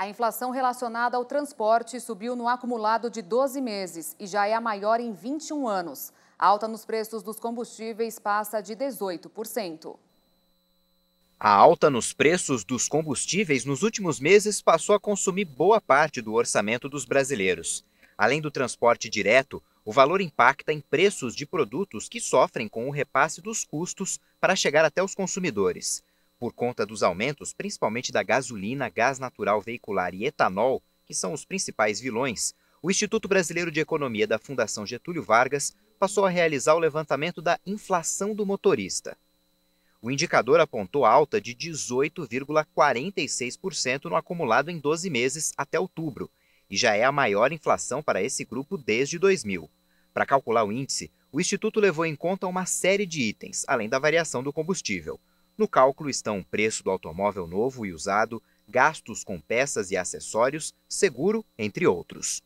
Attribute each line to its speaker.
Speaker 1: A inflação relacionada ao transporte subiu no acumulado de 12 meses e já é a maior em 21 anos. A alta nos preços dos combustíveis passa de 18%.
Speaker 2: A alta nos preços dos combustíveis nos últimos meses passou a consumir boa parte do orçamento dos brasileiros. Além do transporte direto, o valor impacta em preços de produtos que sofrem com o repasse dos custos para chegar até os consumidores. Por conta dos aumentos, principalmente da gasolina, gás natural veicular e etanol, que são os principais vilões, o Instituto Brasileiro de Economia da Fundação Getúlio Vargas passou a realizar o levantamento da inflação do motorista. O indicador apontou alta de 18,46% no acumulado em 12 meses até outubro, e já é a maior inflação para esse grupo desde 2000. Para calcular o índice, o Instituto levou em conta uma série de itens, além da variação do combustível. No cálculo estão o preço do automóvel novo e usado, gastos com peças e acessórios, seguro, entre outros.